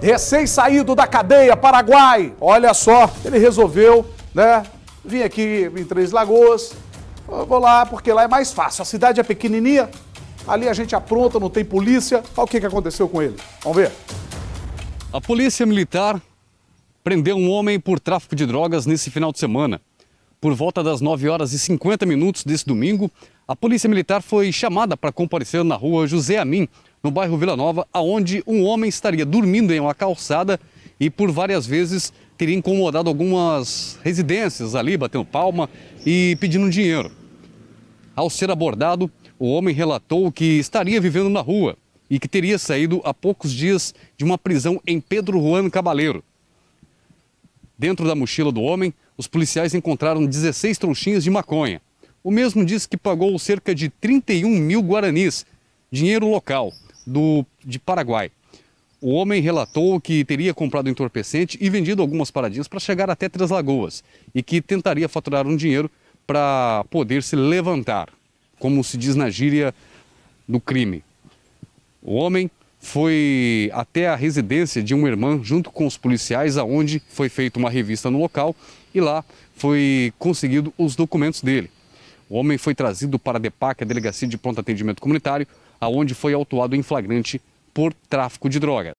recém-saído da cadeia, Paraguai. Olha só, ele resolveu, né? Vim aqui em Três Lagoas, Eu vou lá porque lá é mais fácil. A cidade é pequenininha, ali a gente apronta, não tem polícia. Olha o que, que aconteceu com ele. Vamos ver. A polícia militar prendeu um homem por tráfico de drogas nesse final de semana. Por volta das 9 horas e 50 minutos desse domingo, a Polícia Militar foi chamada para comparecer na rua José Amin, no bairro Vila Nova, aonde um homem estaria dormindo em uma calçada e por várias vezes teria incomodado algumas residências ali, batendo palma e pedindo dinheiro. Ao ser abordado, o homem relatou que estaria vivendo na rua e que teria saído há poucos dias de uma prisão em Pedro Juan Cabaleiro. Dentro da mochila do homem, os policiais encontraram 16 tronchinhas de maconha. O mesmo disse que pagou cerca de 31 mil guaranis, dinheiro local, do, de Paraguai. O homem relatou que teria comprado entorpecente e vendido algumas paradinhas para chegar até Três Lagoas e que tentaria faturar um dinheiro para poder se levantar, como se diz na gíria do crime. O homem foi até a residência de uma irmã junto com os policiais, aonde foi feita uma revista no local e lá foi conseguido os documentos dele. O homem foi trazido para a DEPAC, a Delegacia de Pronto Atendimento Comunitário, aonde foi autuado em flagrante por tráfico de drogas.